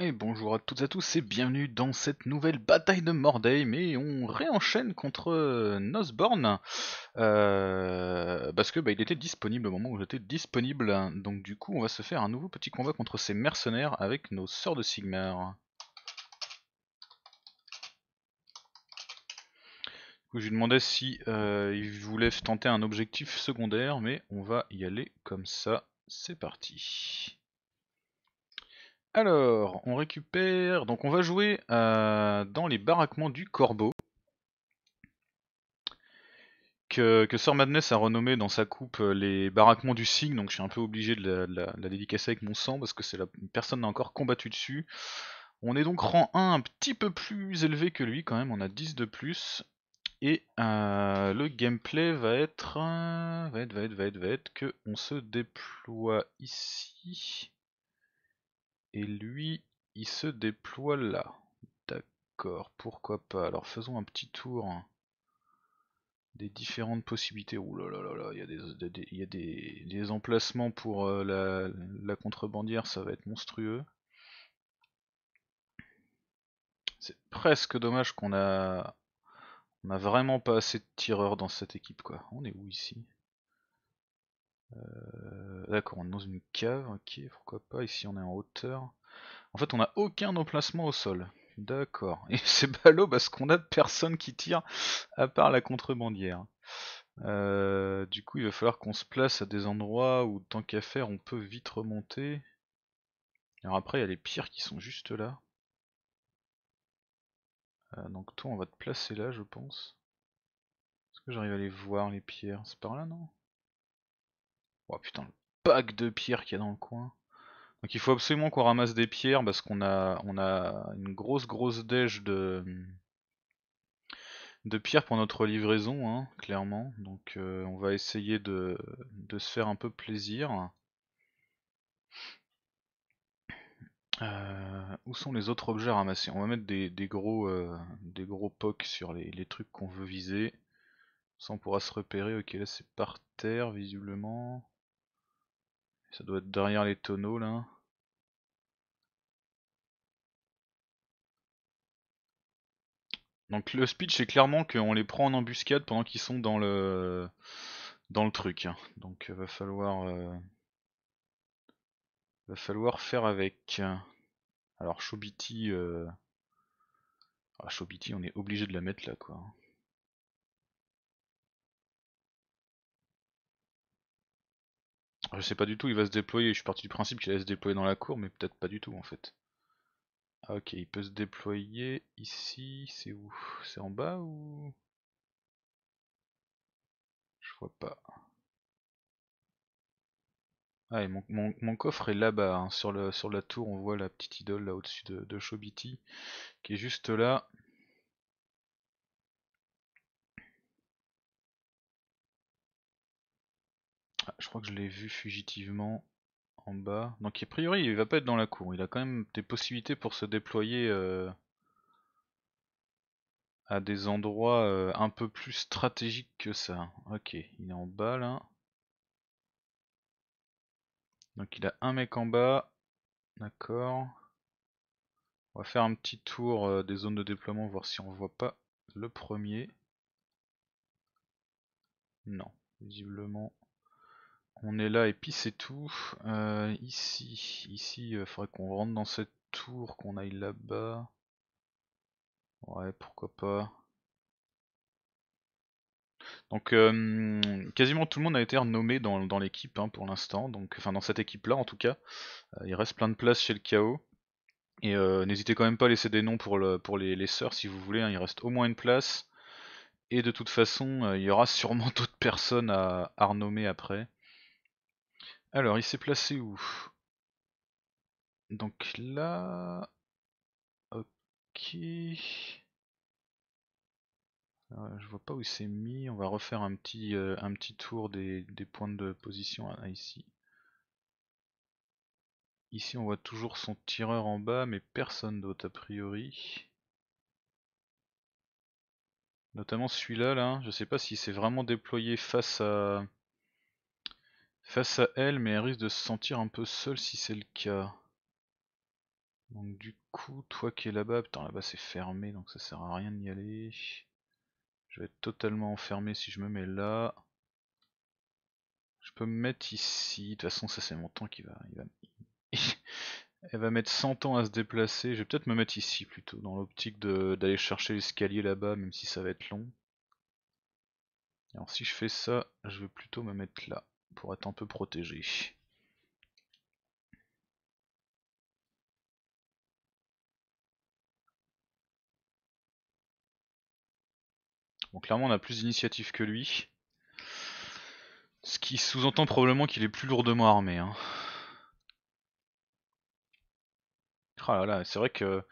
Et bonjour à toutes et à tous et bienvenue dans cette nouvelle bataille de Mordheim Mais on réenchaîne contre euh, Nosborn euh, parce que bah, il était disponible au moment où j'étais disponible donc du coup on va se faire un nouveau petit combat contre ces mercenaires avec nos sœurs de Sigmar. je lui demandais si euh, il voulait tenter un objectif secondaire mais on va y aller comme ça, c'est parti. Alors, on récupère. Donc, on va jouer euh, dans les baraquements du Corbeau. Que, que Sir Madness a renommé dans sa coupe euh, les baraquements du Cygne, donc je suis un peu obligé de la, dédicacer avec mon sang parce que c'est la, personne n'a encore combattu dessus. On est donc rang 1 un petit peu plus élevé que lui quand même, on a 10 de plus. Et euh, le gameplay va être, va être, va être, va être, va être, que on se déploie ici. Et lui, il se déploie là. D'accord, pourquoi pas. Alors faisons un petit tour des différentes possibilités. Ouh là là là il y a des, y a des, emplacements pour euh, la, la, contrebandière, ça va être monstrueux. C'est presque dommage qu'on a on a vraiment pas assez de tireurs dans cette équipe quoi. On est où ici euh, d'accord, on est dans une cave, ok, pourquoi pas, ici on est en hauteur. En fait on n'a aucun emplacement au sol. D'accord. Et c'est ballot parce qu'on a personne qui tire à part la contrebandière. Euh, du coup il va falloir qu'on se place à des endroits où tant qu'à faire on peut vite remonter. Alors après il y a les pierres qui sont juste là. Euh, donc toi on va te placer là je pense. Est-ce que j'arrive à les voir les pierres C'est par là non Oh putain, le pack de pierres qu'il y a dans le coin. Donc il faut absolument qu'on ramasse des pierres parce qu'on a, on a une grosse grosse déj de, de pierres pour notre livraison, hein, clairement. Donc euh, on va essayer de, se faire un peu plaisir. Euh, où sont les autres objets à ramasser On va mettre des, gros euh, des gros pocs sur les, les trucs qu'on veut viser. Ça on pourra se repérer. Ok là c'est par terre visiblement. Ça doit être derrière les tonneaux là. Donc le speech c'est clairement qu'on les prend en embuscade pendant qu'ils sont dans le dans le truc. Hein. Donc euh, va falloir euh, va falloir faire avec. Alors Shobiti, euh... Ah, on est obligé de la mettre là quoi. Hein. Je sais pas du tout, il va se déployer. Je suis parti du principe qu'il allait se déployer dans la cour, mais peut-être pas du tout en fait. Ah, ok, il peut se déployer ici. C'est où C'est en bas ou Je vois pas. Ah, et mon, coffre est là-bas, hein. sur, la tour, on voit la petite idole là au-dessus de, de qui est juste là. je crois que je l'ai vu fugitivement en bas. Donc a priori il va pas être dans la cour, il a quand même des possibilités pour se déployer euh, à des endroits euh, un peu plus stratégiques que ça. Ok, il est en bas là. Donc il a un mec en bas, d'accord. On va faire un petit tour euh, des zones de déploiement, voir si on voit pas le premier. Non, visiblement on est là et puis c'est tout. Euh, ici, ici, il euh, faudrait qu'on rentre dans cette tour, qu'on aille là-bas. Ouais, pourquoi pas. Donc euh, quasiment tout le monde a été renommé dans, l'équipe hein, pour l'instant, donc enfin dans cette équipe là en tout cas. il reste plein de places chez le chaos. Et n'hésitez quand même pas à laisser des noms pour, le, pour les, les sœurs si vous voulez, hein. il reste au moins une place. Et de toute façon, il y aura sûrement d'autres personnes à, à renommer après. Alors, il s'est placé où Donc là... Ok... Je euh, je vois pas où il s'est mis, on va refaire un petit, euh, un petit tour des, points de position hein, ici. Ici on voit toujours son tireur en bas, mais personne d'autre a priori. Notamment celui-là, là, hein. je sais pas s'il s'est vraiment déployé face à face à elle, mais elle risque de se sentir un peu seule si c'est le cas. Donc du coup, toi qui es là-bas, putain là-bas c'est fermé, donc ça sert à rien d'y aller. Je vais être totalement enfermé si je me mets là. Je peux me mettre ici, de toute façon ça c'est mon temps qui va... va... elle va mettre 100 ans à se déplacer, je vais peut-être me mettre ici plutôt, dans l'optique d'aller chercher l'escalier là-bas, même si ça va être long. Alors si je fais ça, je vais plutôt me mettre là pour être un peu protégé. Bon, clairement, on a plus d'initiative que lui. Ce qui sous-entend probablement qu'il est plus lourdement armé. Hein. Ah là c'est vrai que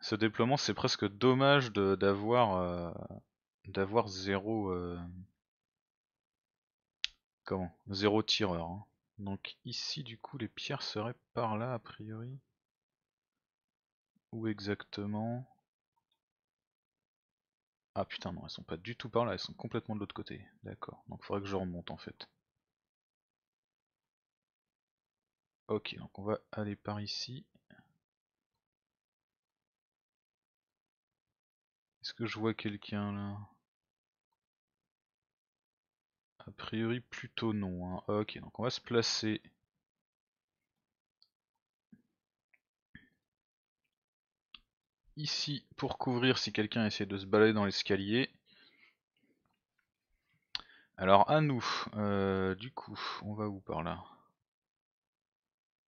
ce déploiement, c'est presque dommage d'avoir euh, d'avoir zéro, euh, comment Zéro tireur. Hein. Donc ici, du coup, les pierres seraient par là, a priori. Où exactement Ah putain, non, elles sont pas du tout par là, elles sont complètement de l'autre côté. D'accord, donc faudrait que je remonte en fait. Ok, donc on va aller par ici. Est-ce que je vois quelqu'un là a priori plutôt non. Hein. Ok, donc on va se placer. Ici pour couvrir si quelqu'un essaie de se balader dans l'escalier. Alors à nous, euh, du coup, on va où par là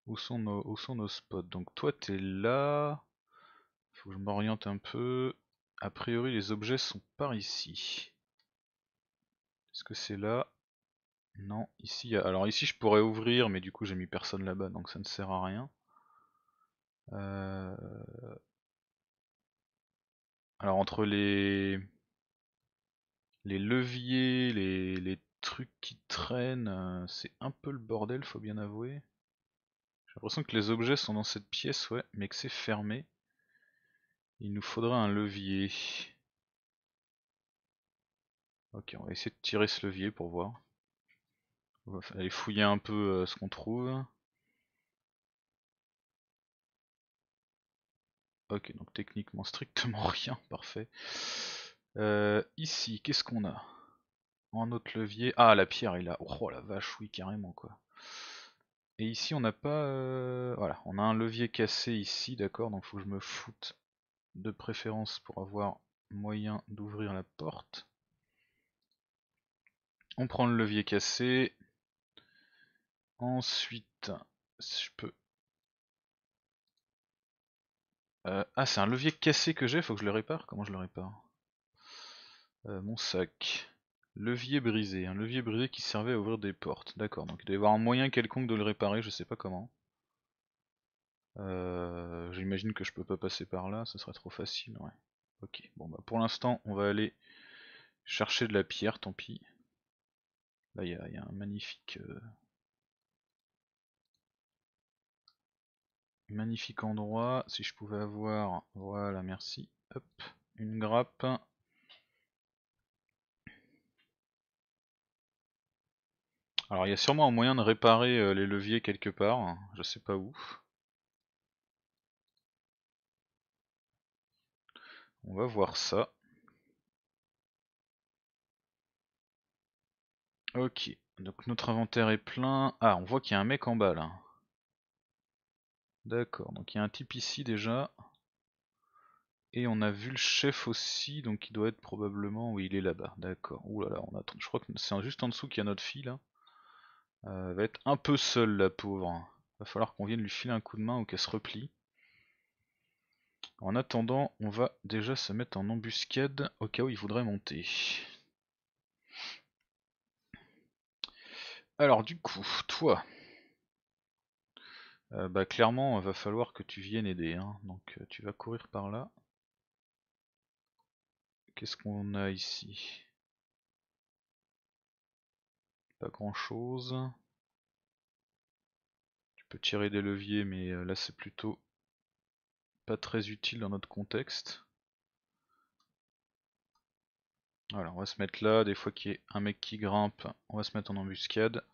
où sont, nos, où sont nos spots Donc toi t'es là. Faut que je m'oriente un peu. A priori les objets sont par ici. Est-ce que c'est là Non, ici. Alors ici je pourrais ouvrir, mais du coup j'ai mis personne là-bas, donc ça ne sert à rien. Euh, alors entre les les leviers, les, trucs qui traînent, euh, c'est un peu le bordel, faut bien avouer. J'ai l'impression que les objets sont dans cette pièce, ouais, mais que c'est fermé. Il nous faudrait un levier. Ok, on va essayer de tirer ce levier pour voir. On va aller fouiller un peu euh, ce qu'on trouve. Ok, donc techniquement strictement rien, parfait. Euh, ici, qu'est-ce qu'on a Un autre levier. Ah, la pierre est là. Oh la vache, oui, carrément quoi. Et ici, on n'a pas. Euh, voilà, on a un levier cassé ici, d'accord, donc faut que je me foute de préférence pour avoir moyen d'ouvrir la porte. On prend le levier cassé. Ensuite, si je peux... Euh, ah, c'est un levier cassé que j'ai, faut que je le répare Comment je le répare euh, Mon sac. Levier brisé. Un levier brisé qui servait à ouvrir des portes. D'accord, donc il doit y avoir un moyen quelconque de le réparer, je sais pas comment. Euh, j'imagine que je peux pas passer par là, ce serait trop facile, ouais. Ok, bon bah pour l'instant on va aller chercher de la pierre, tant pis. Il y, a un magnifique, euh, magnifique endroit. Si je pouvais avoir, voilà, merci. une grappe. Alors il y a sûrement un moyen de réparer euh, les leviers quelque part, je je sais pas où. On va voir ça. Ok, donc notre inventaire est plein. Ah, on voit qu'il y a un mec en bas là. D'accord, donc il y a un type ici déjà. Et on a vu le chef aussi, donc il doit être probablement... Oui, il est là-bas, d'accord. Ouh là là, on attend. Je crois que c'est juste en dessous qu'il y a notre fille là. Euh, elle va être un peu seule la pauvre. Va falloir qu'on vienne lui filer un coup de main ou qu'elle se replie. En attendant, on va déjà se mettre en embuscade au cas où il voudrait monter. Alors du coup, toi, clairement euh, bah clairement, va falloir que tu viennes aider. Hein. Donc euh, tu vas courir par là. Qu'est-ce qu'on a ici Pas grand-chose. Tu peux tirer des leviers, mais euh, là c'est plutôt pas très utile dans notre contexte. Voilà, on va se mettre là, des fois qu'il y a un mec qui grimpe, on va se mettre en embuscade.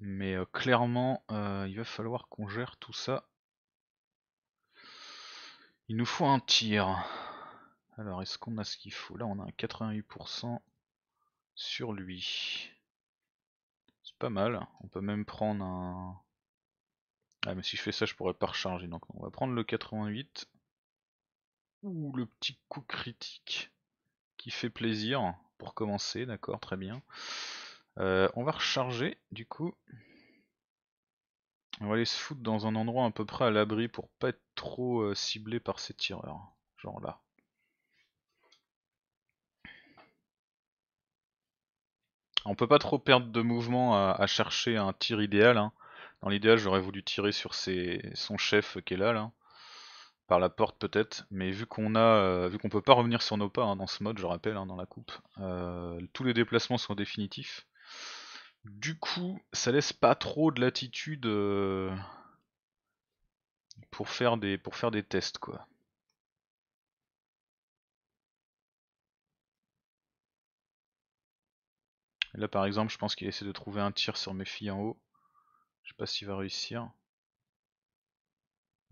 Mais euh, clairement, euh, il va falloir qu'on gère tout ça. Il nous faut un tir. Alors, est-ce qu'on a ce qu'il faut Là, on a un 88% sur lui. C'est pas mal. On peut même prendre un... Ah, mais si je fais ça, je pourrais pas recharger. Donc, on va prendre le 88. Ouh, le petit coup critique qui fait plaisir pour commencer, d'accord, très bien. Euh, on va recharger du coup. On va aller se foutre dans un endroit à peu près à l'abri pour pas être trop euh, ciblé par ces tireurs. Genre là. On peut pas trop perdre de mouvement à, chercher un tir idéal. Hein. Dans l'idéal j'aurais voulu tirer sur ses, son chef qui est là là par la porte peut-être, mais vu qu'on a euh, vu qu'on peut pas revenir sur nos pas hein, dans ce mode, je rappelle, hein, dans la coupe, euh, tous les déplacements sont définitifs. Du coup, ça laisse pas trop de latitude euh, pour faire des pour faire des tests quoi. Là par exemple, je pense qu'il essaie de trouver un tir sur mes filles en haut. Je sais pas s'il va réussir.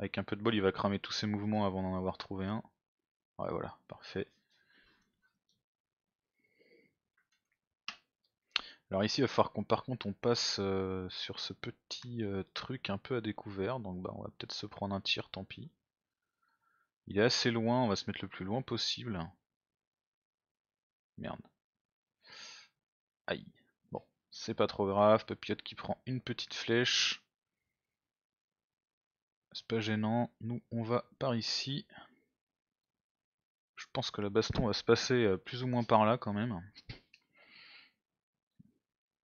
Avec un peu de bol, il va cramer tous ses mouvements avant d'en avoir trouvé un. Ouais, voilà, parfait. Alors ici, il va falloir qu'on, par contre, on passe euh, sur ce petit euh, truc un peu à découvert. Donc bah, on va peut-être se prendre un tir, tant pis. Il est assez loin, on va se mettre le plus loin possible. Merde. Aïe. Bon, c'est pas trop grave. Papillote qui prend une petite flèche. C'est pas gênant. Nous, on va par ici. Je pense que la baston va se passer euh, plus ou moins par là quand même.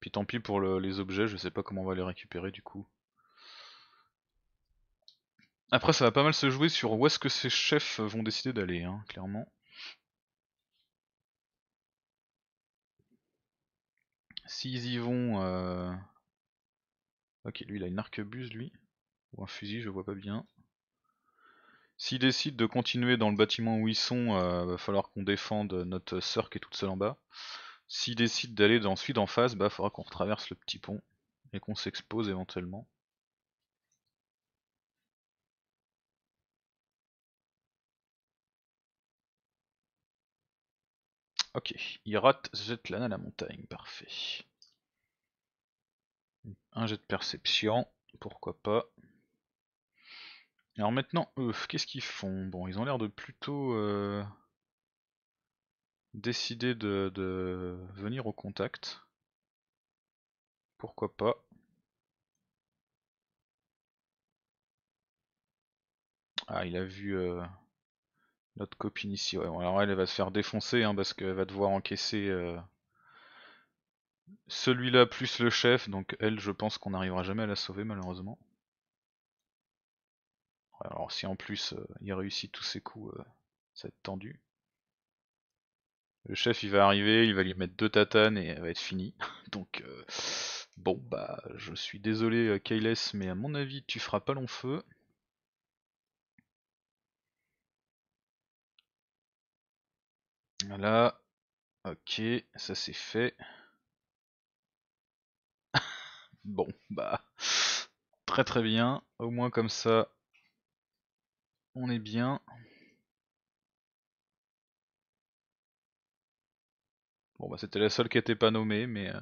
Puis tant pis pour les objets, je sais pas comment on va les récupérer du coup. Après ça va pas mal se jouer sur où est-ce que ces chefs vont décider d'aller, hein, clairement. S'ils y vont... Euh, ok, lui il a une arquebuse lui un fusil, je vois pas bien. S'ils décident de continuer dans le bâtiment où ils sont, il euh, va falloir qu'on défende notre sœur qui est toute seule en bas. S'ils décident d'aller dans ensuite en face, bah faudra qu'on retraverse le petit pont et qu'on s'expose éventuellement. Ok, il rate, jette l'âne à la montagne, parfait. Un jet de perception, pourquoi pas alors maintenant, eux, qu'est-ce qu'ils font Bon, ils ont l'air de plutôt euh, décider de, venir au contact. Pourquoi pas Ah, il a vu euh, notre copine ici. Ouais, alors elle, va se faire défoncer hein, parce qu'elle va devoir encaisser euh, celui-là plus le chef. Donc elle, je pense qu'on n'arrivera jamais à la sauver malheureusement. Alors si en plus euh, il réussit tous ses coups, euh, ça va être tendu. Le chef il va arriver, il va lui mettre deux tatanes et elle va être fini. Donc euh, bon bah je suis désolé Kayles, mais à mon avis tu feras pas long feu. Voilà, ok, ça c'est fait. bon bah très très bien, au moins comme ça on est bien. Bon bah c'était la seule qui était pas nommée, mais euh,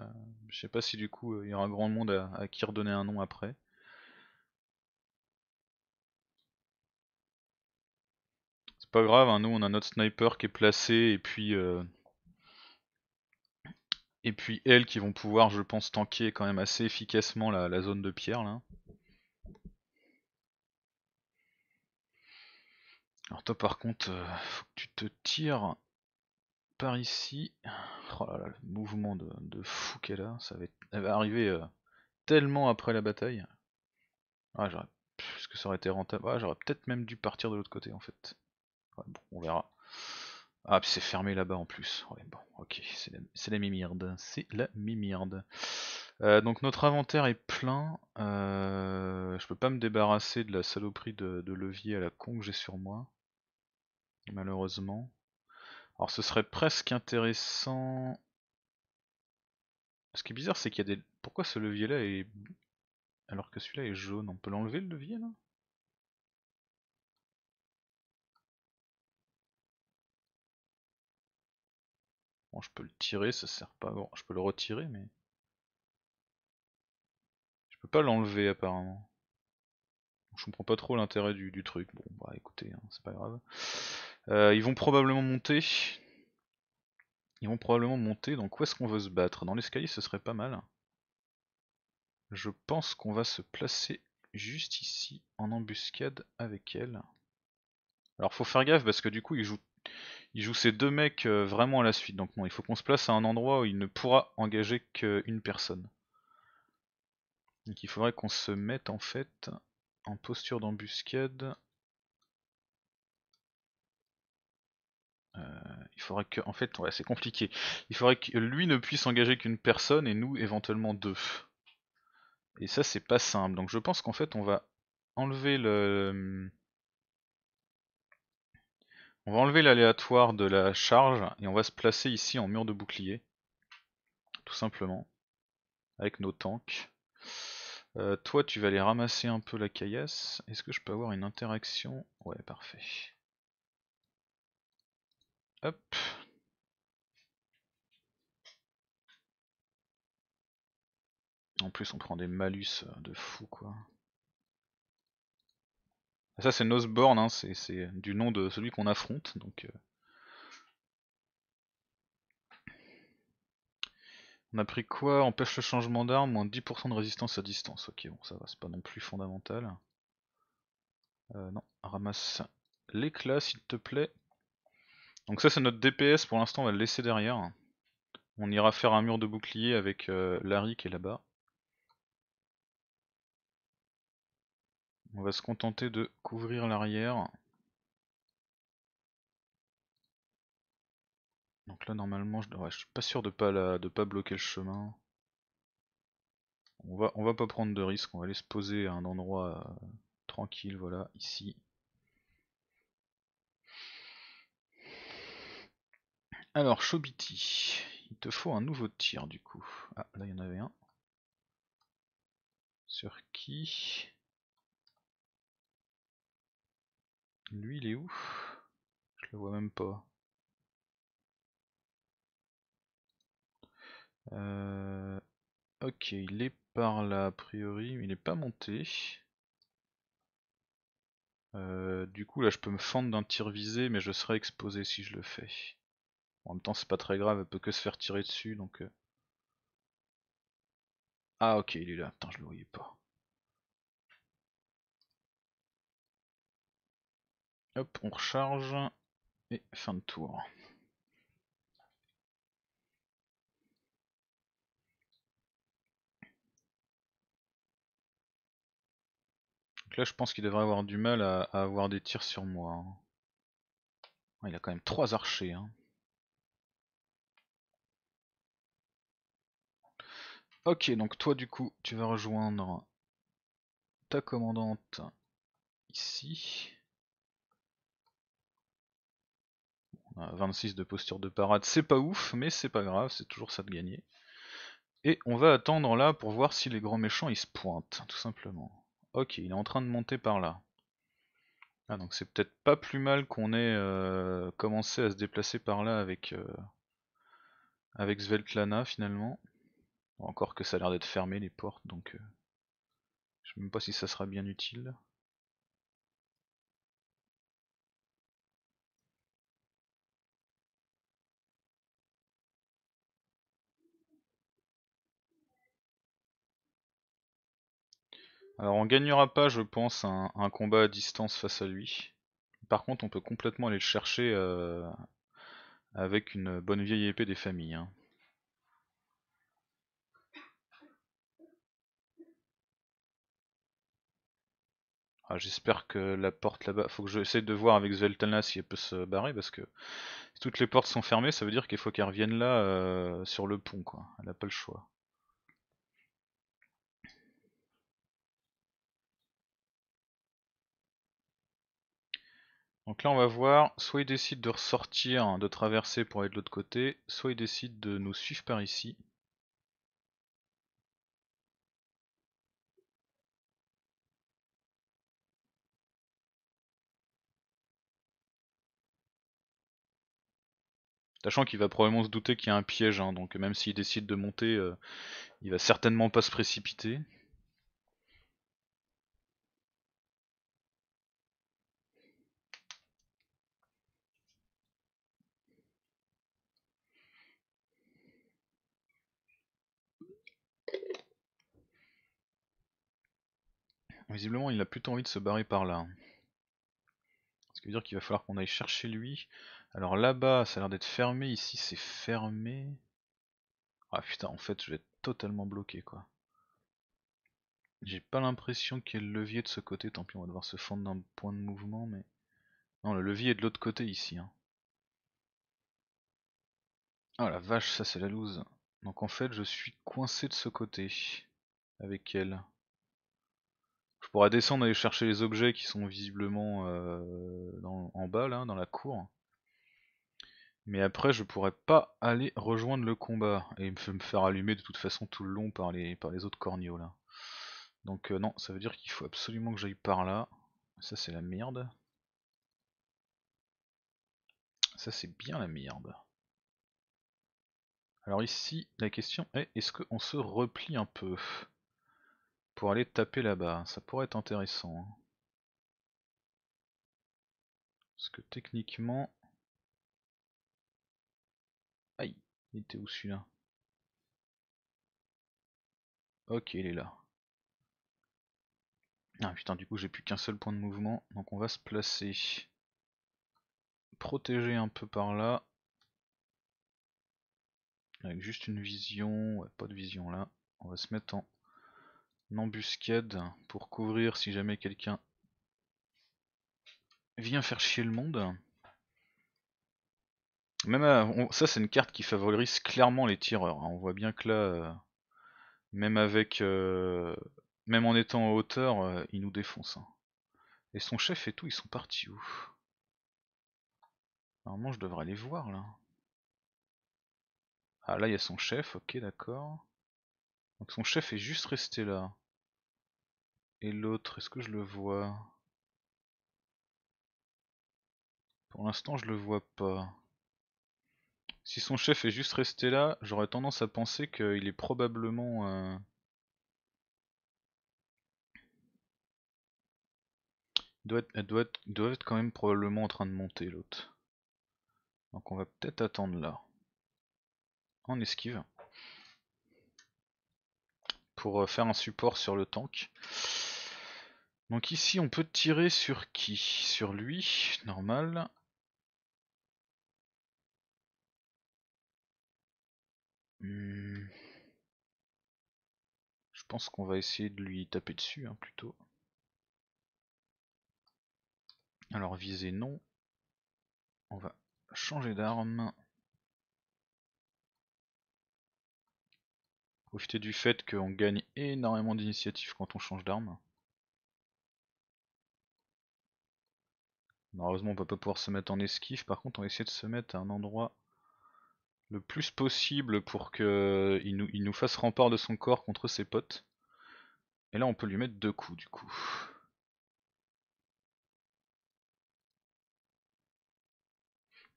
je sais pas si du coup euh, il y aura grand monde à, qui redonner un nom après. C'est pas grave, hein, nous on a notre sniper qui est placé et puis euh, et puis elles qui vont pouvoir je pense tanker quand même assez efficacement la zone de pierre là. Alors toi par contre, euh, faut que tu te tires par ici. Oh là là, le mouvement de, de fou qu'elle a, ça va arriver euh, tellement après la bataille. Ah j'aurais, que ça aurait été rentable ah, j'aurais peut-être même dû partir de l'autre côté en fait. bon, on verra. Ah puis c'est fermé là-bas en plus. Ouais, bon, ok, c'est la, mi c'est la mimirde. Euh, donc notre inventaire est plein. Euh, je peux pas me débarrasser de la saloperie de, de levier à la con que j'ai sur moi. Malheureusement. Alors ce serait presque intéressant. Ce qui est bizarre c'est qu'il y a des. Pourquoi ce levier là est. Alors que celui-là est jaune, on peut l'enlever le levier là Bon, je peux le tirer, ça sert pas. Bon, je peux le retirer, mais peux pas l'enlever apparemment. Je comprends pas trop l'intérêt du, truc. Bon, bah écoutez, hein, c'est pas grave. Euh, ils vont probablement monter. Ils vont probablement monter. Donc où est-ce qu'on veut se battre Dans l'escalier, ce serait pas mal. Je pense qu'on va se placer juste ici en embuscade avec elle. Alors faut faire gaffe parce que du coup, il joue, il joue ces deux mecs euh, vraiment à la suite. Donc non, il faut qu'on se place à un endroit où il ne pourra engager qu'une personne. Donc il faudrait qu'on se mette en fait en posture d'embuscade. Euh, il faudrait que, en fait, ouais, c'est compliqué. Il faudrait que lui ne puisse engager qu'une personne et nous éventuellement deux. Et ça, c'est pas simple. Donc je pense qu'en fait, on va enlever le. On va enlever l'aléatoire de la charge et on va se placer ici en mur de bouclier. Tout simplement. Avec nos tanks. Euh, toi, tu vas aller ramasser un peu la caillasse. Est-ce que je peux avoir une interaction Ouais, parfait. Hop. En plus, on prend des malus euh, de fou, quoi. Ça, c'est Noseborn, hein, c'est du nom de celui qu'on affronte, donc... Euh, On a pris quoi Empêche le changement d'arme, moins 10% de résistance à distance. Ok, bon, ça va, c'est pas non plus fondamental. Euh, non, ramasse l'éclat s'il te plaît. Donc ça c'est notre DPS, pour l'instant on va le laisser derrière. On ira faire un mur de bouclier avec euh, Larry qui est là-bas. On va se contenter de couvrir l'arrière. Donc là normalement je, ne suis pas sûr de pas de pas bloquer le chemin. On va, on va pas prendre de risque, on va aller se poser à un endroit euh, tranquille, voilà, ici. Alors Chobiti, il te faut un nouveau tir du coup. Ah là il y en avait un. Sur qui Lui il est où Je le vois même pas. Euh, ok, il est par là a priori, mais il n'est pas monté. Euh, du coup là je peux me fendre d'un tir visé mais je serai exposé si je le fais. En même temps c'est pas très grave, elle peut que se faire tirer dessus donc... Euh. Ah ok il est là, putain je le voyais pas. Hop on recharge et fin de tour. Donc là, je pense qu'il devrait avoir du mal à, avoir des tirs sur moi. Hein. Il a quand même trois archers. Hein. Ok, donc toi du coup, tu vas rejoindre ta commandante ici. On a 26 de posture de parade, c'est pas ouf, mais c'est pas grave, c'est toujours ça de gagner. Et on va attendre là pour voir si les grands méchants ils se pointent, tout simplement. Ok, il est en train de monter par là. Ah donc c'est peut-être pas plus mal qu'on ait euh, commencé à se déplacer par là avec, euh, avec Sveltlana finalement. Encore que ça a l'air d'être fermé les portes donc je euh, je sais même pas si ça sera bien utile. Alors on gagnera pas je pense un, combat à distance face à lui. Par contre on peut complètement aller le chercher euh, avec une bonne vieille épée des familles. Hein. Ah, J'espère que la porte là-bas, faut que j'essaie de voir avec Zveltana si elle peut se barrer parce que si toutes les portes sont fermées ça veut dire qu'il faut qu'elle revienne là euh, sur le pont quoi, elle n'a pas le choix. Donc là on va voir, soit il décide de ressortir, hein, de traverser pour aller de l'autre côté, soit il décide de nous suivre par ici. Sachant qu'il va probablement se douter qu'il y a un piège, hein, donc même s'il décide de monter, euh, il va certainement pas se précipiter. Visiblement, il a plutôt envie de se barrer par là. Ce qui veut dire qu'il va falloir qu'on aille chercher lui. Alors là-bas, ça a l'air d'être fermé. Ici, c'est fermé. Ah putain, en fait, je vais être totalement bloqué, quoi. J'ai pas l'impression qu'il y ait le levier de ce côté. Tant pis, on va devoir se fendre d'un point de mouvement, mais... Non, le levier est de l'autre côté, ici. Hein. Ah la vache, ça c'est la loose. Donc en fait, je suis coincé de ce côté. Avec elle. Je pourrais descendre et aller chercher les objets qui sont visiblement euh, en bas, là, dans la cour. Mais après, je pourrais pas aller rejoindre le combat et me faire allumer de toute façon tout le long par les, autres corneaux, là. Donc euh, non, ça veut dire qu'il faut absolument que j'aille par là. Ça, c'est la merde. Ça, c'est bien la merde. Alors ici, la question est, est-ce qu'on se replie un peu pour aller taper là-bas, ça pourrait être intéressant. Hein. Parce que techniquement... Aïe, il était où celui-là Ok, il est là. Ah putain, du coup j'ai plus qu'un seul point de mouvement, donc on va se placer. Protéger un peu par là. Avec juste une vision, ouais, pas de vision là. On va se mettre en embuscade pour couvrir si jamais quelqu'un vient faire chier le monde. Même euh, ça c'est une carte qui favorise clairement les tireurs. Hein. On voit bien que là, euh, même avec, euh, même en étant en hauteur, ils nous défonce. Hein. Et son chef et tout, ils sont partis où Normalement, je devrais aller voir là. Ah là, il y a son chef. Ok, d'accord. Donc son chef est juste resté là. Et l'autre, est-ce que je le vois Pour l'instant, je le vois pas. Si son chef est juste resté là, j'aurais tendance à penser qu'il est probablement... Euh, Il doit, être, doit être quand même probablement en train de monter l'autre. Donc on va peut-être attendre là. En esquive pour euh, faire un support sur le tank. Donc ici on peut tirer sur qui Sur lui, normal. Hmm. Je pense qu'on va essayer de lui taper dessus hein, plutôt. Alors viser non. On va changer d'arme. Profiter du fait qu'on gagne énormément d'initiatives quand on change d'arme. Malheureusement on va pas pouvoir se mettre en esquive, par contre on va essayer de se mettre à un endroit le plus possible pour qu'il nous, nous fasse rempart de son corps contre ses potes. Et là on peut lui mettre deux coups du coup.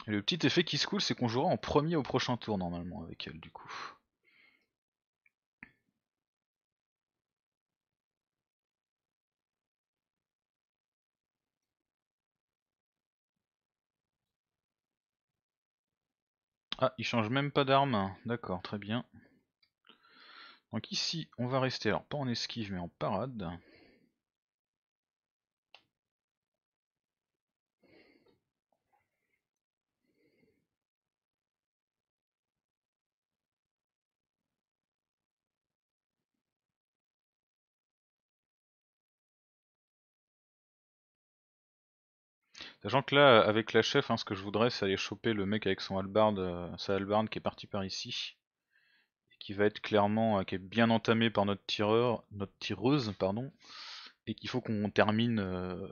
Et le petit effet qui se coule c'est qu'on jouera en premier au prochain tour normalement avec elle du coup. Ah, il change même pas d'arme. D'accord, très bien. Donc ici, on va rester, alors pas en esquive, mais en parade. Sachant que là, avec la chef, hein, ce que je voudrais, c'est aller choper le mec avec son halbarde, euh, sa halbarde qui est parti par ici, et qui va être clairement, euh, qui est bien entamé par notre tireur, notre tireuse, pardon, et qu'il faut qu'on termine euh,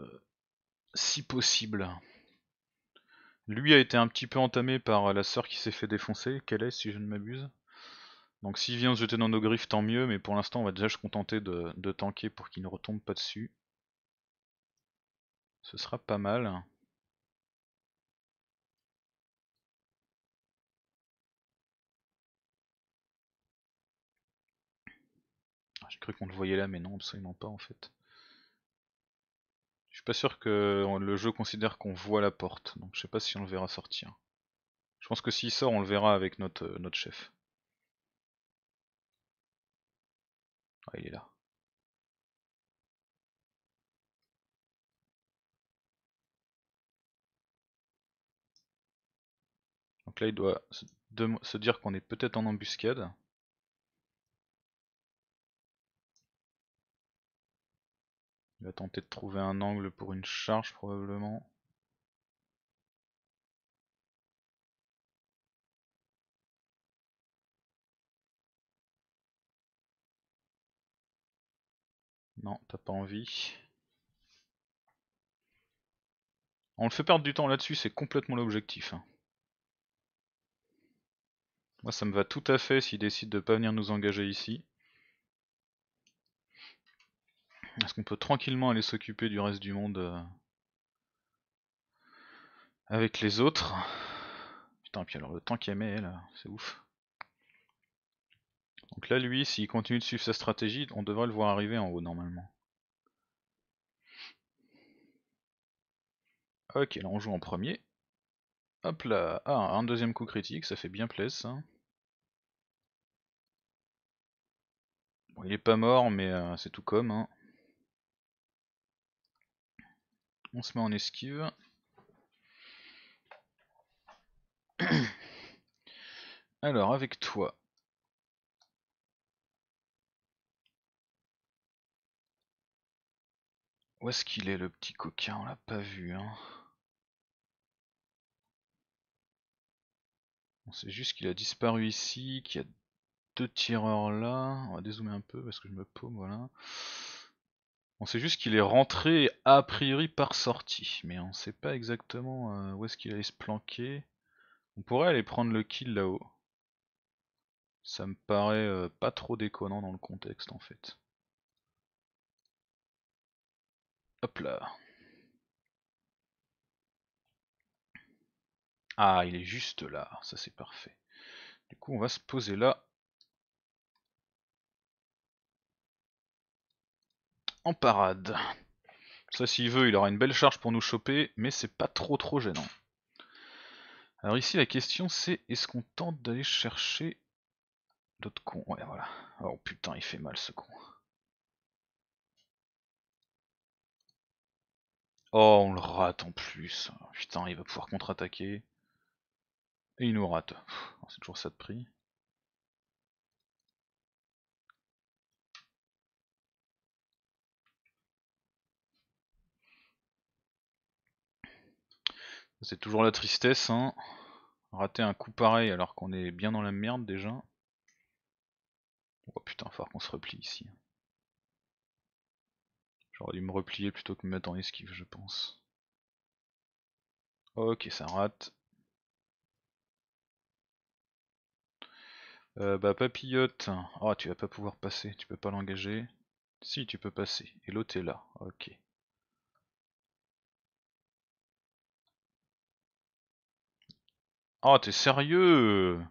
si possible. Lui a été un petit peu entamé par la sœur qui s'est fait défoncer, qu'elle est si je ne m'abuse. Donc s'il vient se jeter dans nos griffes, tant mieux, mais pour l'instant on va déjà se contenter de, de tanker pour qu'il ne retombe pas dessus. Ce sera pas mal. J'ai cru qu'on le voyait là, mais non, absolument pas en fait. Je suis pas sûr que le jeu considère qu'on voit la porte, donc je sais pas si on le verra sortir. Je pense que s'il sort, on le verra avec notre, euh, notre chef. Ah, il est là. Donc là, il doit se dire qu'on est peut-être en embuscade. Il va tenter de trouver un angle pour une charge probablement. Non, t'as pas envie. On le fait perdre du temps là-dessus, c'est complètement l'objectif. Hein. Moi ça me va tout à fait s'il décide de pas venir nous engager ici. Est-ce qu'on peut tranquillement aller s'occuper du reste du monde euh, avec les autres Putain, puis alors le temps qu'il met, là, c'est ouf. Donc là, lui, s'il continue de suivre sa stratégie, on devrait le voir arriver en haut normalement. Ok, là on joue en premier. Hop là, ah, un deuxième coup critique, ça fait bien plaisir ça. Bon, il est pas mort, mais euh, c'est tout comme. Hein. On se met en esquive. Alors, avec toi. Où est-ce qu'il est le petit coquin On l'a pas vu. Hein. On sait juste qu'il a disparu ici, qu'il y a deux tireurs là. On va dézoomer un peu parce que je me paume, voilà. On sait juste qu'il est rentré a priori par sortie, mais on sait pas exactement euh, où est-ce qu'il allait se planquer. On pourrait aller prendre le kill là-haut. Ça me paraît euh, pas trop déconnant dans le contexte en fait. Hop là. Ah, il est juste là, ça c'est parfait. Du coup, on va se poser là en parade. Ça, s'il veut, il aura une belle charge pour nous choper, mais c'est pas trop trop gênant. Alors ici, la question c'est, est-ce qu'on tente d'aller chercher d'autres cons, Ouais, voilà. Oh putain, il fait mal ce con. Oh, on le rate en plus. Putain, il va pouvoir contre-attaquer. Et il nous rate. C'est toujours ça de prix. C'est toujours la tristesse, hein. Rater un coup pareil alors qu'on est bien dans la merde déjà. Oh putain, faut qu'on se replie ici. J'aurais dû me replier plutôt que me mettre en esquive, je pense. Ok, ça rate. Euh, bah papillote, oh tu vas pas pouvoir passer, tu peux pas l'engager. Si tu peux passer, et l'autre est là, ok. Oh, t'es sérieux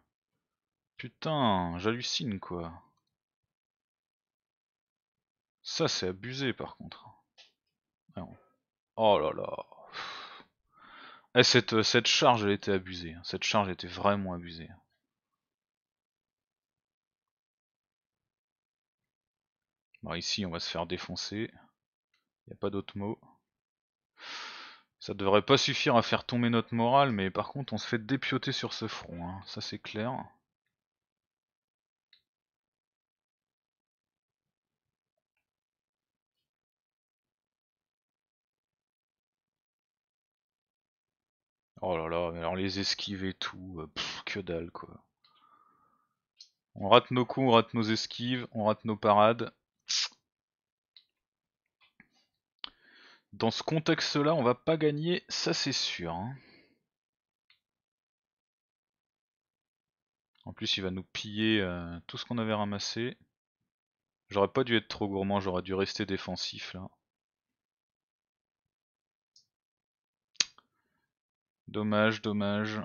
Putain, j'hallucine quoi. Ça, c'est abusé par contre. Ah oh là là. Et eh, cette, euh, cette charge, elle était abusée. Hein. Cette charge était vraiment abusée. Hein. Bon, ici, on va se faire défoncer. Il n'y a pas d'autre mot. Ça devrait pas suffire à faire tomber notre morale, mais par contre on se fait dépioter sur ce front, hein. ça c'est clair. Oh là là, alors les esquives et tout, euh, que dalle quoi. On rate nos coups, on rate nos esquives, on rate nos parades. Dans ce contexte-là, on va pas gagner, ça c'est sûr. Hein. En plus, il va nous piller euh, tout ce qu'on avait ramassé. J'aurais pas dû être trop gourmand, j'aurais dû rester défensif là. Dommage, dommage.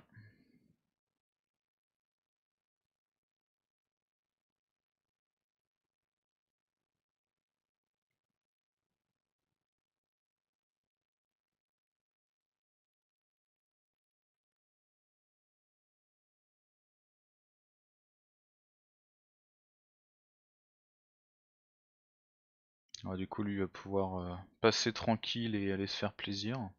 Ah, du coup, lui va pouvoir euh, passer tranquille et aller se faire plaisir.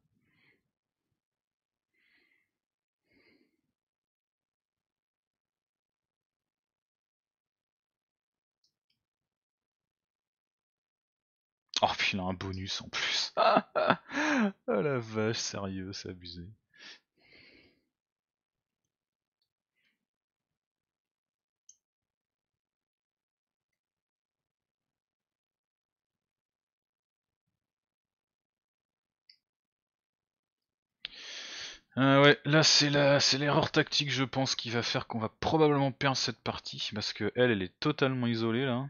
Oh, puis il a un bonus en plus. oh la vache, sérieux, c'est abusé. Euh, ouais, là c'est la, c'est l'erreur tactique je pense qui va faire qu'on va probablement perdre cette partie parce que elle, elle est totalement isolée là.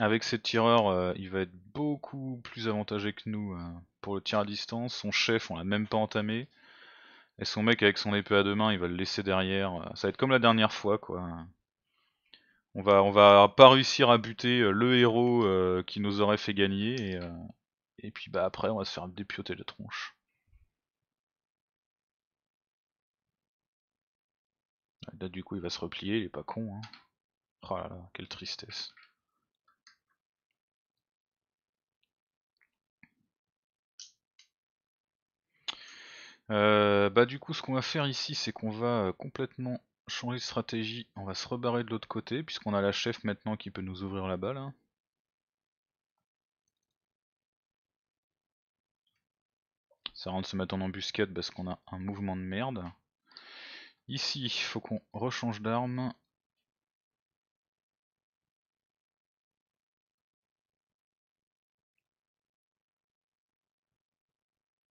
Avec ses tireurs, euh, il va être beaucoup plus avantagé que nous euh, pour le tir à distance. Son chef, on l'a même pas entamé. Et son mec avec son épée à deux mains, il va le laisser derrière. Ça va être comme la dernière fois quoi. On va, on va pas réussir à buter le héros qui nous aurait fait gagner et, et puis bah après on va se faire dépioter la tronche. Ah, là du coup il va se replier, il est pas con hein. Oh là là, quelle tristesse. Euh, bah du coup ce qu'on va faire ici c'est qu'on va euh, complètement changer de stratégie, on va se rebarrer de l'autre côté puisqu'on a la chef maintenant qui peut nous ouvrir la balle. Hein. Ça rend de se mettre en embuscade parce qu'on a un mouvement de merde. Ici, il faut qu'on rechange d'armes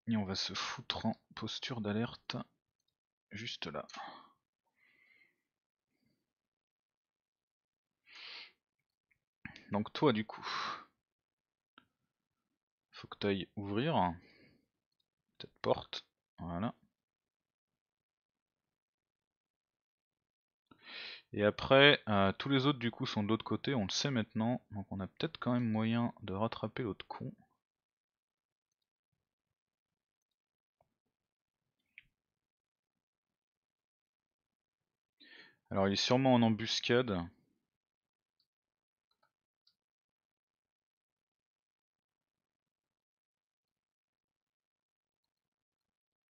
Et on va se foutre en posture d'alerte, juste là. Donc toi du coup, faut que tu ailles ouvrir cette porte, voilà. Et après, euh, tous les autres du coup sont de l'autre côté, on le sait maintenant, donc on a peut-être quand même moyen de rattraper l'autre con. Alors il est sûrement en embuscade.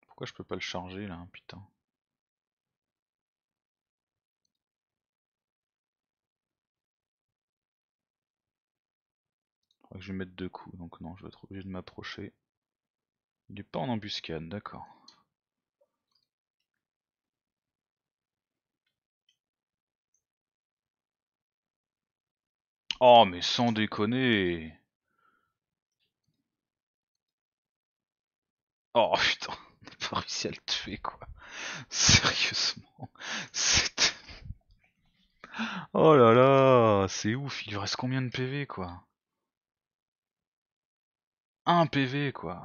Pourquoi je peux pas le charger là, hein, putain je vais mettre deux coups, donc non, je vais être obligé de m'approcher. Il n'est pas en embuscade, d'accord. Oh mais sans déconner Oh putain, on n'a pas réussi à le tuer quoi. Sérieusement, c'est... Oh là là, c'est ouf, il lui reste combien de PV quoi un PV quoi.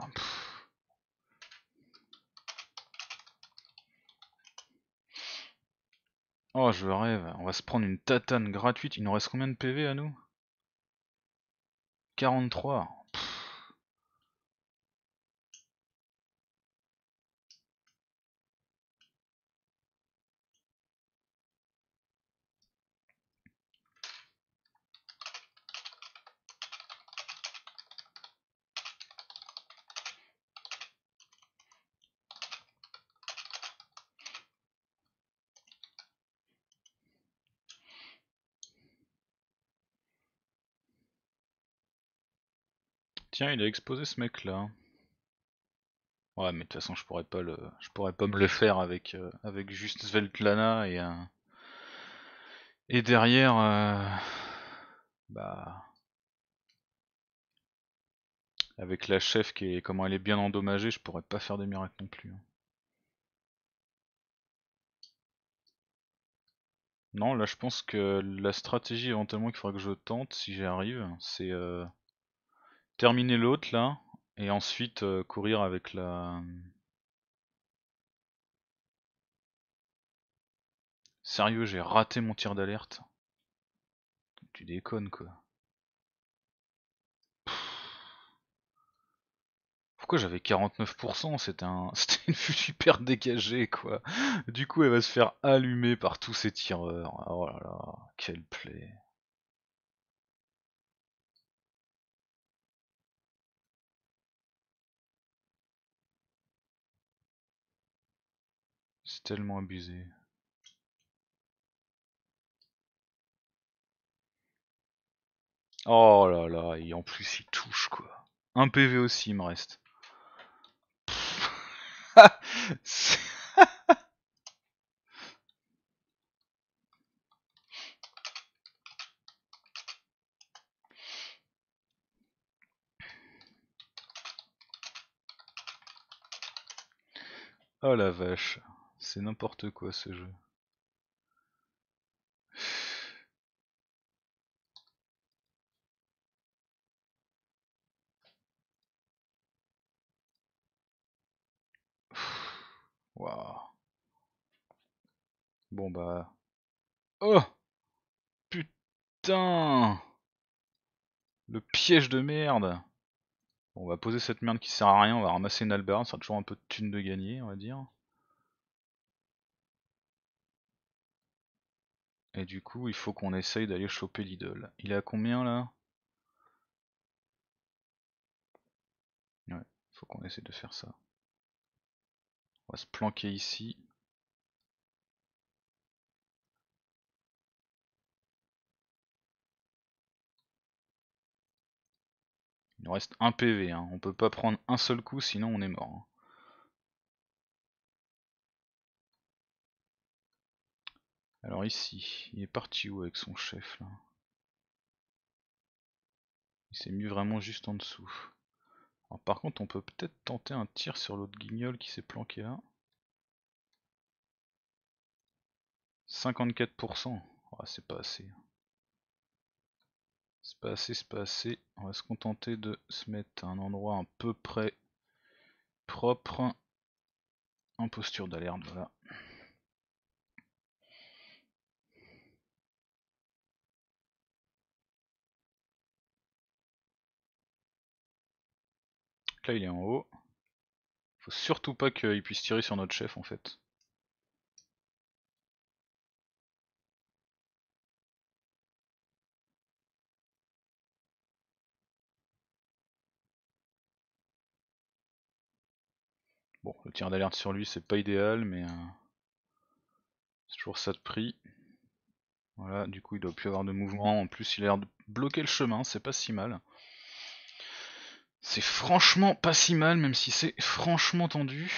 Oh, je rêve. On va se prendre une tatane gratuite. Il nous reste combien de PV à nous 43. Tiens, il a exposé ce mec là. Ouais, mais de toute façon, je pourrais pas le, je pourrais pas me le faire avec euh, avec juste Sveltlana et et derrière, euh, bah avec la chef qui est comment elle est bien endommagée, je pourrais pas faire des miracles non plus. Hein. Non, là je pense que la stratégie éventuellement qu'il faudra que je tente si j'y arrive, c'est euh, terminer l'autre là et ensuite euh, courir avec la Sérieux, j'ai raté mon tir d'alerte. Tu déconnes quoi. Pourquoi j'avais 49% C'était un... une vue super dégagée quoi. Du coup, elle va se faire allumer par tous ces tireurs. Oh là là, quelle plaie. tellement abusé. Oh là là, et en plus il touche quoi. Un PV aussi il me reste. oh la vache. C'est n'importe quoi ce jeu. Waouh. Bon bah... Oh Putain Le piège de merde on va poser cette merde qui sert à rien, on va ramasser une Albert, ça sera toujours un peu de thune de gagner, on va dire. Et du coup, il faut qu'on essaye d'aller choper l'idole. Il est à combien là Ouais, faut qu'on essaye de faire ça. On va se planquer ici. Il nous reste un PV, hein. on peut pas prendre un seul coup sinon on est mort. Hein. Alors ici, il est parti où avec son chef là Il s'est mis vraiment juste en dessous. par contre on peut peut-être tenter un tir sur l'autre guignol qui s'est planqué là. 54%, ah, c'est pas assez. C'est pas assez, c'est pas assez. On va se contenter de se mettre à un endroit à peu près propre. En posture d'alerte, voilà. il est en haut. Faut surtout pas qu'il puisse tirer sur notre chef en fait. Bon, le tir d'alerte sur lui c'est pas idéal mais euh, c'est toujours ça de prix. Voilà, du coup il doit plus avoir de mouvement, en plus il a l'air de bloquer le chemin, c'est pas si mal. C'est franchement pas si mal, même si c'est franchement tendu.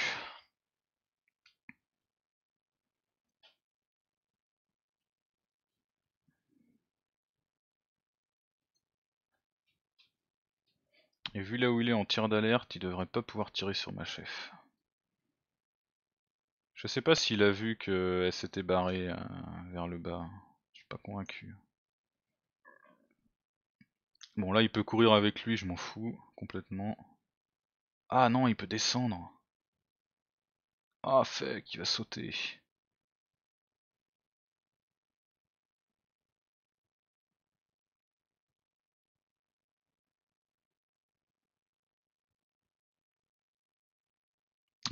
Et vu là où il est en tir d'alerte, il devrait pas pouvoir tirer sur ma chef. Je sais pas s'il a vu qu'elle s'était barrée euh, vers le bas. Je suis pas convaincu. Bon, là, il peut courir avec lui, je m'en fous complètement. Ah non, il peut descendre. Ah, fuck, il va sauter.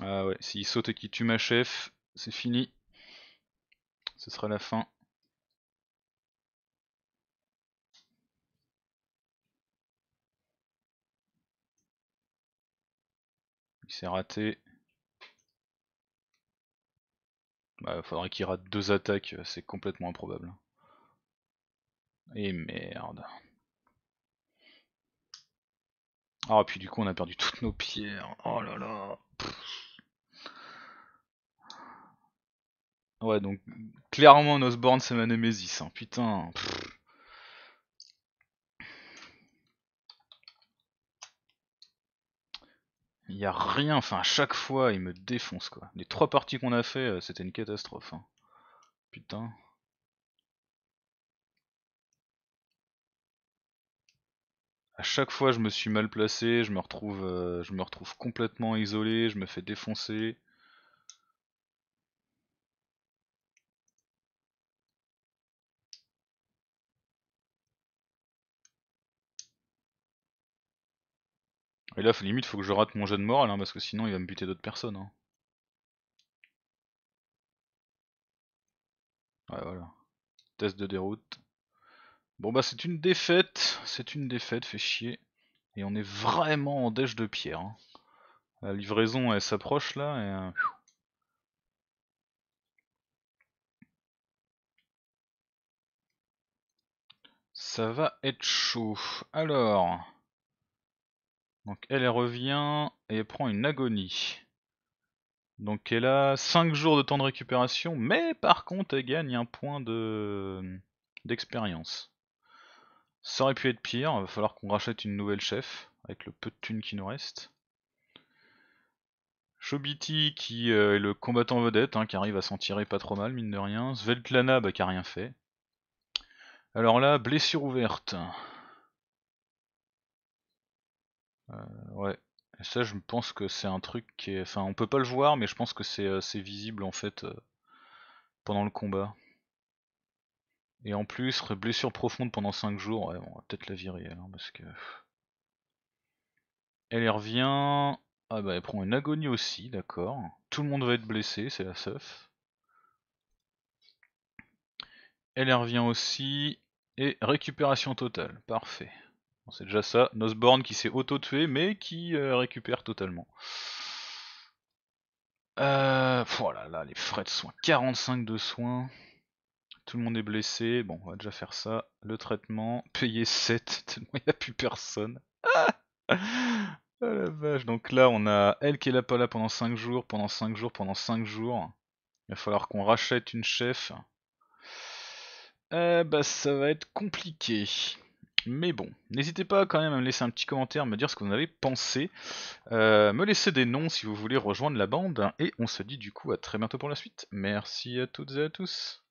Ah ouais, s'il saute et qu'il tue ma chef, c'est fini. Ce sera la fin. c'est raté. Bah, faudrait qu'il rate deux attaques, euh, c'est complètement improbable. Et merde. Ah, puis du coup, on a perdu toutes nos pierres. Oh là là. Ouais, donc clairement, Osborne c'est ma nemesis, hein. Putain. Il a rien, enfin à chaque fois il me défonce quoi. Les trois parties qu'on a fait, euh, c'était une catastrophe. Hein. Putain. À chaque fois je me suis mal placé, je me retrouve, euh, je me retrouve complètement isolé, je me fais défoncer. Mais là, limite, faut que je rate mon jeu de morale, hein, parce que sinon, il va me buter d'autres personnes. Hein. Ouais, voilà. Test de déroute. Bon, bah, c'est une défaite. C'est une défaite, fait chier. Et on est vraiment en déche de pierre. Hein. La livraison, elle s'approche là, et... Euh, Ça va être chaud. Alors... Donc elle, revient et prend une agonie. Donc elle a 5 jours de temps de récupération, mais par contre elle gagne un point d'expérience. Ça aurait pu être pire, il va falloir qu'on rachète une nouvelle chef, avec le peu de thunes qui nous reste. Shobiti qui euh, est le combattant vedette, hein, qui arrive à s'en tirer pas trop mal mine de rien. Sveltlana bah, qui a rien fait. Alors là, blessure ouverte. Euh, ouais. ça, je pense que c'est un truc qui est. Enfin, on peut pas le voir, mais je pense que c'est euh, visible en fait euh, pendant le combat. Et en plus, blessure profonde pendant 5 jours. Ouais, on va peut-être la virer alors, hein, parce que. Elle y revient. Ah bah, elle prend une agonie aussi, d'accord. Tout le monde va être blessé, c'est la seuf. Elle y revient aussi. Et récupération totale, parfait c'est déjà ça. Nosborn qui s'est auto-tué, mais qui euh, récupère totalement. voilà, euh, oh là, les frais de soins. 45 de soins. Tout le monde est blessé. Bon, on va déjà faire ça. Le traitement. Payer 7, tellement il n'y a plus personne. Ah, ah la vache. Donc là, on a elle qui est là pas là pendant 5 jours, pendant 5 jours, pendant 5 jours. Il va falloir qu'on rachète une chef. Ah bah, ça va être compliqué mais bon, n'hésitez pas quand même à me laisser un petit commentaire, me dire ce que vous en avez pensé, euh, me laisser des noms si vous voulez rejoindre la bande, et on se dit du coup à très bientôt pour la suite. Merci à toutes et à tous.